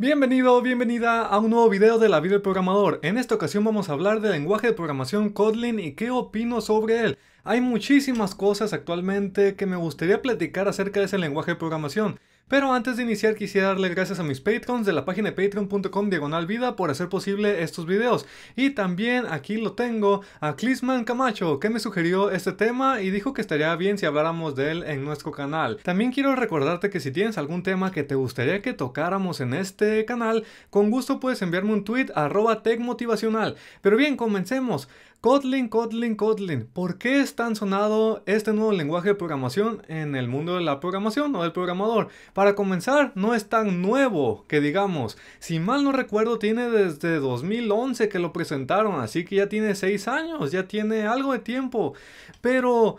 Bienvenido, bienvenida a un nuevo video de la vida del programador. En esta ocasión vamos a hablar del lenguaje de programación Kotlin y qué opino sobre él. Hay muchísimas cosas actualmente que me gustaría platicar acerca de ese lenguaje de programación. Pero antes de iniciar quisiera darle gracias a mis patrons de la página patreon.com diagonal vida por hacer posible estos videos. Y también aquí lo tengo a Clisman Camacho que me sugirió este tema y dijo que estaría bien si habláramos de él en nuestro canal. También quiero recordarte que si tienes algún tema que te gustaría que tocáramos en este canal, con gusto puedes enviarme un tweet arroba tecmotivacional. Pero bien, comencemos. Kotlin, Kotlin, Kotlin. ¿Por qué es tan sonado este nuevo lenguaje de programación en el mundo de la programación o del programador? Para comenzar, no es tan nuevo que digamos. Si mal no recuerdo, tiene desde 2011 que lo presentaron, así que ya tiene 6 años, ya tiene algo de tiempo. Pero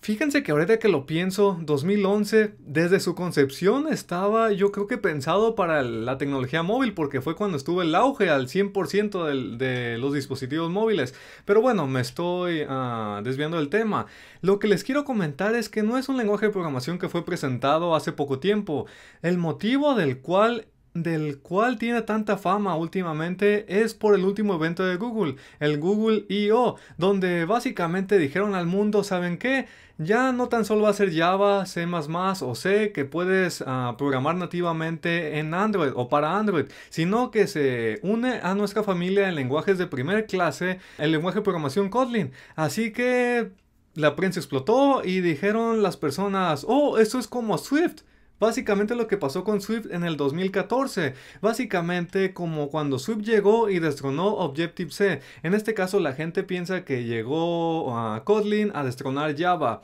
Fíjense que ahorita que lo pienso, 2011, desde su concepción estaba yo creo que pensado para la tecnología móvil, porque fue cuando estuvo el auge al 100% de los dispositivos móviles. Pero bueno, me estoy ah, desviando del tema. Lo que les quiero comentar es que no es un lenguaje de programación que fue presentado hace poco tiempo. El motivo del cual del cual tiene tanta fama últimamente es por el último evento de Google, el Google I.O., donde básicamente dijeron al mundo, ¿saben qué? Ya no tan solo va a ser Java, C ⁇ o C que puedes ah, programar nativamente en Android o para Android, sino que se une a nuestra familia En lenguajes de primer clase, el lenguaje de programación Kotlin. Así que la prensa explotó y dijeron las personas, oh, esto es como Swift. Básicamente lo que pasó con Swift en el 2014, básicamente como cuando Swift llegó y destronó Objective-C. En este caso la gente piensa que llegó a ah, Kotlin a destronar Java.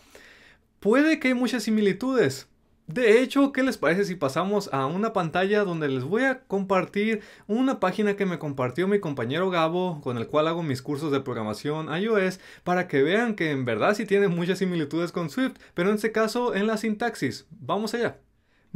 Puede que hay muchas similitudes, de hecho, ¿qué les parece si pasamos a una pantalla donde les voy a compartir una página que me compartió mi compañero Gabo, con el cual hago mis cursos de programación iOS, para que vean que en verdad sí tiene muchas similitudes con Swift, pero en este caso en la sintaxis. Vamos allá.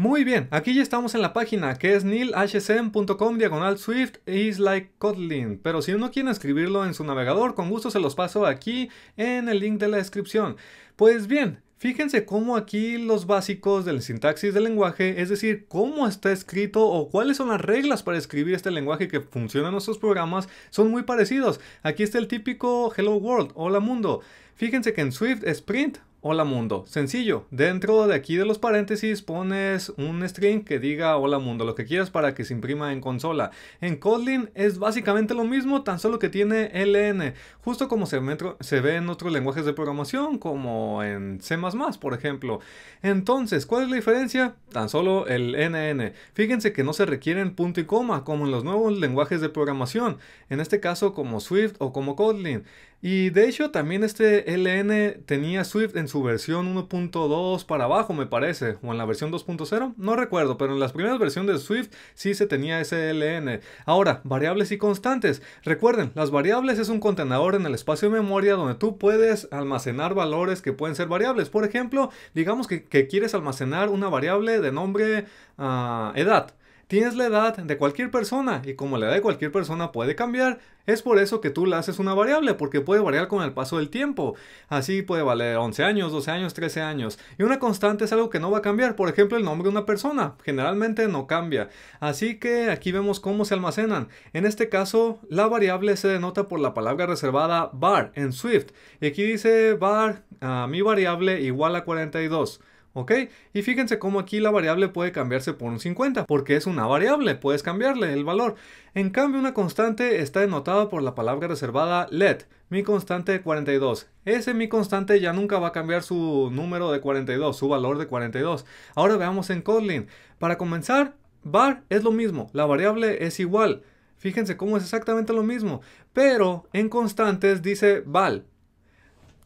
Muy bien, aquí ya estamos en la página que es nilhsm.com diagonal Swift is like Kotlin. Pero si uno quiere escribirlo en su navegador, con gusto se los paso aquí en el link de la descripción. Pues bien, Fíjense cómo aquí los básicos del sintaxis del lenguaje, es decir, cómo está escrito o cuáles son las reglas para escribir este lenguaje que funciona en nuestros programas, son muy parecidos. Aquí está el típico Hello World, Hola Mundo. Fíjense que en Swift Sprint Hola mundo. Sencillo. Dentro de aquí de los paréntesis pones un string que diga hola mundo, lo que quieras para que se imprima en consola. En Kotlin es básicamente lo mismo, tan solo que tiene ln, justo como se, ve en otros lenguajes de programación, como en C++, por ejemplo. Entonces, ¿cuál es la diferencia? Tan solo el nn. Fíjense que no se requieren punto y coma, como en los nuevos lenguajes de programación. En este caso, como Swift o como Kotlin. Y de hecho también este LN tenía Swift en su versión 1.2 para abajo me parece, o en la versión 2.0, no recuerdo, pero en las primeras versiones de Swift sí se tenía ese LN. Ahora, variables y constantes. Recuerden, las variables es un contenedor en el espacio de memoria donde tú puedes almacenar valores que pueden ser variables. Por ejemplo, digamos que, quieres almacenar una variable de nombre ah, edad. Tienes la edad de cualquier persona y como la edad de cualquier persona puede cambiar, es por eso que tú le haces una variable, porque puede variar con el paso del tiempo. Así puede valer 11 años, 12 años, 13 años. Y una constante es algo que no va a cambiar, por ejemplo el nombre de una persona, generalmente no cambia. Así que aquí vemos cómo se almacenan. En este caso, la variable se denota por la palabra reservada var en Swift. Y aquí dice var, a ah, mi variable igual a 42. ¿ok? Y fíjense cómo aquí la variable puede cambiarse por un 50, porque es una variable, puedes cambiarle el valor. En cambio, una constante está denotada por la palabra reservada let, mi constante de 42. Ese mi constante ya nunca va a cambiar su número de 42, su valor de 42. Ahora veamos en Kotlin. Para comenzar, var es lo mismo, la variable es igual. Fíjense cómo es exactamente lo mismo, pero en constantes dice val,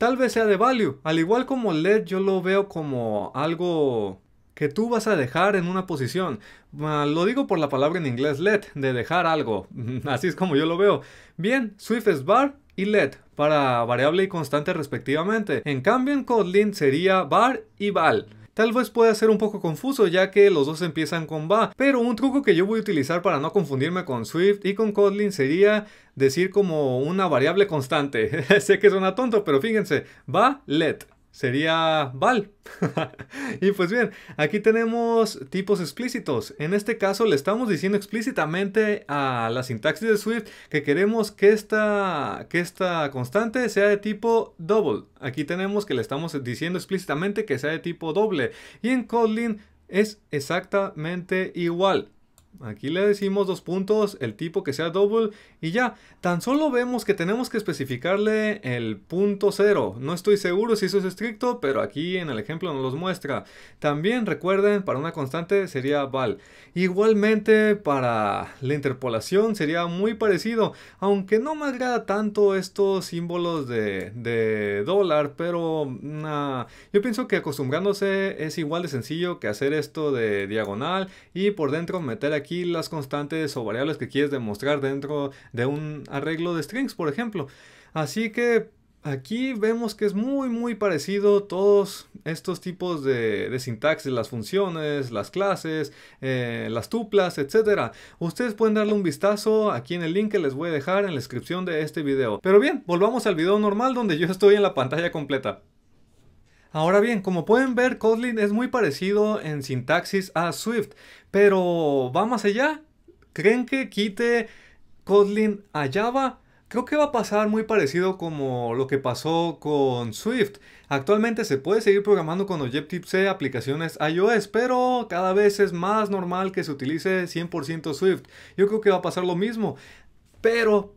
tal vez sea de value. Al igual como LED, yo lo veo como algo que tú vas a dejar en una posición. Ah, lo digo por la palabra en inglés LED, de dejar algo. Así es como yo lo veo. Bien, Swift es bar y LED para variable y constante respectivamente. En cambio en Kotlin sería bar y val tal vez pueda ser un poco confuso ya que los dos empiezan con va, pero un truco que yo voy a utilizar para no confundirme con Swift y con Kotlin sería decir como una variable constante. sé que suena tonto, pero fíjense, va let sería Val. y pues bien, aquí tenemos tipos explícitos. En este caso le estamos diciendo explícitamente a la sintaxis de Swift que queremos que esta, que esta constante sea de tipo double. Aquí tenemos que le estamos diciendo explícitamente que sea de tipo doble. Y en Kotlin es exactamente igual. Aquí le decimos dos puntos, el tipo que sea double y ya. Tan solo vemos que tenemos que especificarle el punto cero. No estoy seguro si eso es estricto, pero aquí en el ejemplo nos los muestra. También recuerden, para una constante sería val. Igualmente para la interpolación sería muy parecido, aunque no me agrada tanto estos símbolos de, dólar, pero yo pienso que acostumbrándose es igual de sencillo que hacer esto de diagonal y por dentro meter aquí aquí las constantes o variables que quieres demostrar dentro de un arreglo de strings, por ejemplo. Así que aquí vemos que es muy muy parecido todos estos tipos de, sintaxis, las funciones, las clases, eh, las tuplas, etcétera Ustedes pueden darle un vistazo aquí en el link que les voy a dejar en la descripción de este video. Pero bien, volvamos al video normal donde yo estoy en la pantalla completa. Ahora bien, como pueden ver, Kotlin es muy parecido en sintaxis a Swift, pero va más allá. ¿Creen que quite Kotlin a Java? Creo que va a pasar muy parecido como lo que pasó con Swift. Actualmente se puede seguir programando con Objective-C aplicaciones iOS, pero cada vez es más normal que se utilice 100% Swift. Yo creo que va a pasar lo mismo, pero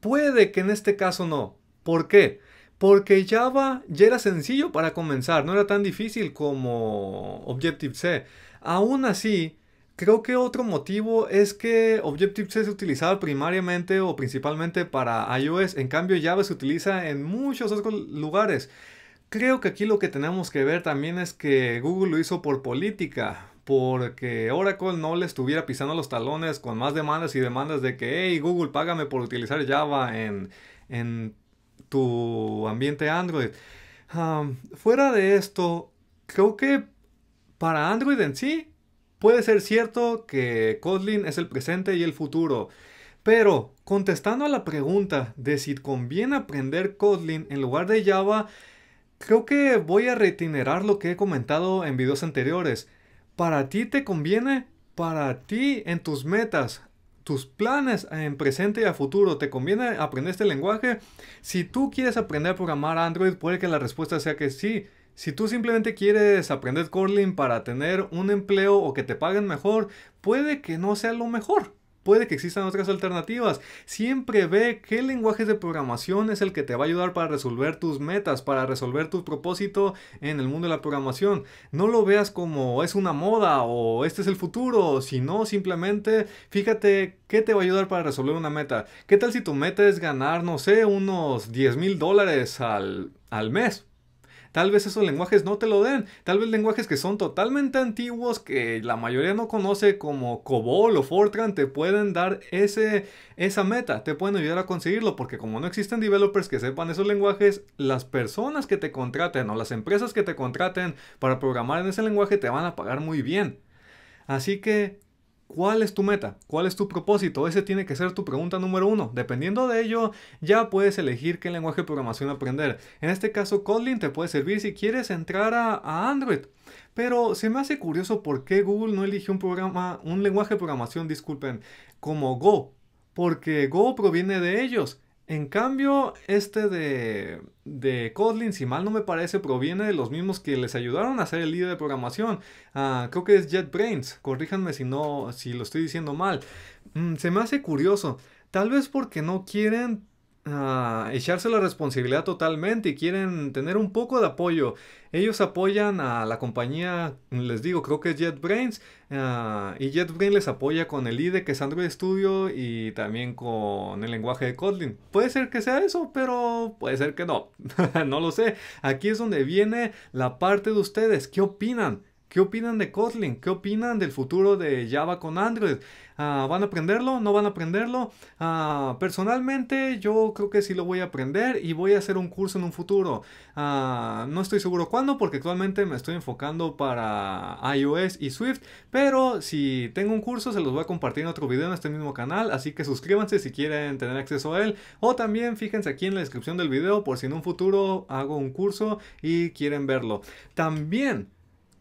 puede que en este caso no. ¿Por qué? Porque Java ya era sencillo para comenzar, no era tan difícil como Objective-C. Aún así, Creo que otro motivo es que Objective-C se utilizaba primariamente o principalmente para iOS, en cambio Java se utiliza en muchos otros lugares. Creo que aquí lo que tenemos que ver también es que Google lo hizo por política, porque Oracle no le estuviera pisando los talones con más demandas y demandas de que, hey Google, págame por utilizar Java en, tu ambiente Android. Ah, fuera de esto, creo que para Android en sí Puede ser cierto que Kotlin es el presente y el futuro, pero contestando a la pregunta de si conviene aprender Kotlin en lugar de Java, creo que voy a reiterar lo que he comentado en videos anteriores. Para ti te conviene, para ti en tus metas, tus planes en presente y a futuro, ¿te conviene aprender este lenguaje? Si tú quieres aprender a programar Android, puede que la respuesta sea que sí. Si tú simplemente quieres aprender Kotlin para tener un empleo o que te paguen mejor, puede que no sea lo mejor. Puede que existan otras alternativas. Siempre ve qué lenguaje de programación es el que te va a ayudar para resolver tus metas, para resolver tu propósito en el mundo de la programación. No lo veas como es una moda o este es el futuro, sino simplemente fíjate qué te va a ayudar para resolver una meta. ¿Qué tal si tu meta es ganar, no sé, unos 10 mil dólares al, al mes? Tal vez esos lenguajes no te lo den. Tal vez lenguajes que son totalmente antiguos, que la mayoría no conoce como COBOL o Fortran, te pueden dar ese, esa meta, te pueden ayudar a conseguirlo, porque como no existen developers que sepan esos lenguajes, las personas que te contraten o las empresas que te contraten para programar en ese lenguaje te van a pagar muy bien. Así que ¿Cuál es tu meta? ¿Cuál es tu propósito? Ese tiene que ser tu pregunta número uno. Dependiendo de ello, ya puedes elegir qué lenguaje de programación aprender. En este caso, Kotlin te puede servir si quieres entrar a, Android. Pero se me hace curioso por qué Google no eligió un, programa, un lenguaje de programación, disculpen, como Go. Porque Go proviene de ellos. En cambio, este de, de Kotlin, si mal no me parece, proviene de los mismos que les ayudaron a hacer el líder de programación. Ah, creo que es JetBrains, corríjanme si, no, si lo estoy diciendo mal. Mm, se me hace curioso, tal vez porque no quieren echarse la responsabilidad totalmente y quieren tener un poco de apoyo. Ellos apoyan a la compañía, les digo, creo que es JetBrains, ah, y JetBrains les apoya con el IDE que es Android Studio y también con el lenguaje de Kotlin. Puede ser que sea eso, pero puede ser que no. no lo sé. Aquí es donde viene la parte de ustedes. ¿Qué opinan? ¿Qué opinan de Kotlin? ¿Qué opinan del futuro de Java con Android? Ah, ¿Van a aprenderlo? ¿No van a aprenderlo? Ah, personalmente yo creo que sí lo voy a aprender y voy a hacer un curso en un futuro. Ah, no estoy seguro cuándo porque actualmente me estoy enfocando para iOS y Swift. Pero si tengo un curso se los voy a compartir en otro video en este mismo canal. Así que suscríbanse si quieren tener acceso a él. O también fíjense aquí en la descripción del video por si en un futuro hago un curso y quieren verlo. También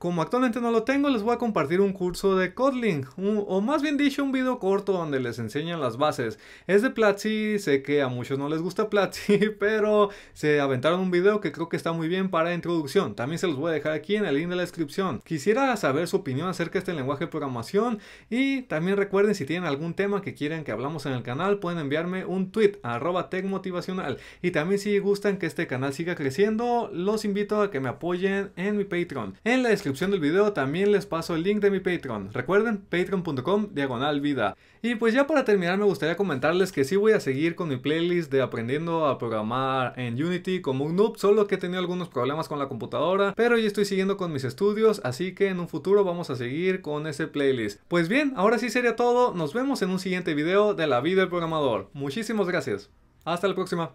como actualmente no lo tengo, les voy a compartir un curso de Kotlin, o más bien dicho, un video corto donde les enseñan las bases. Es de Platzi, sé que a muchos no les gusta Platzi, pero se aventaron un video que creo que está muy bien para introducción. También se los voy a dejar aquí en el link de la descripción. Quisiera saber su opinión acerca de este lenguaje de programación y también recuerden si tienen algún tema que quieren que hablamos en el canal, pueden enviarme un tweet a arroba techmotivacional. Y también si gustan que este canal siga creciendo, los invito a que me apoyen en mi Patreon. En la descripción del video también les paso el link de mi Patreon. Recuerden, patreon.com diagonal vida. Y pues ya para terminar me gustaría comentarles que sí voy a seguir con mi playlist de aprendiendo a programar en Unity como un noob, solo que tenía algunos problemas con la computadora, pero ya estoy siguiendo con mis estudios, así que en un futuro vamos a seguir con ese playlist. Pues bien, ahora sí sería todo, nos vemos en un siguiente video de la vida del programador. Muchísimas gracias. Hasta la próxima.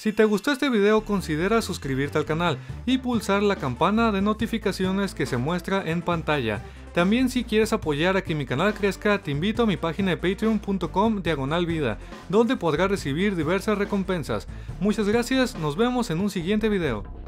Si te gustó este video considera suscribirte al canal y pulsar la campana de notificaciones que se muestra en pantalla. También si quieres apoyar a que mi canal crezca, te invito a mi página de patreon.com diagonal vida, donde podrás recibir diversas recompensas. Muchas gracias, nos vemos en un siguiente video.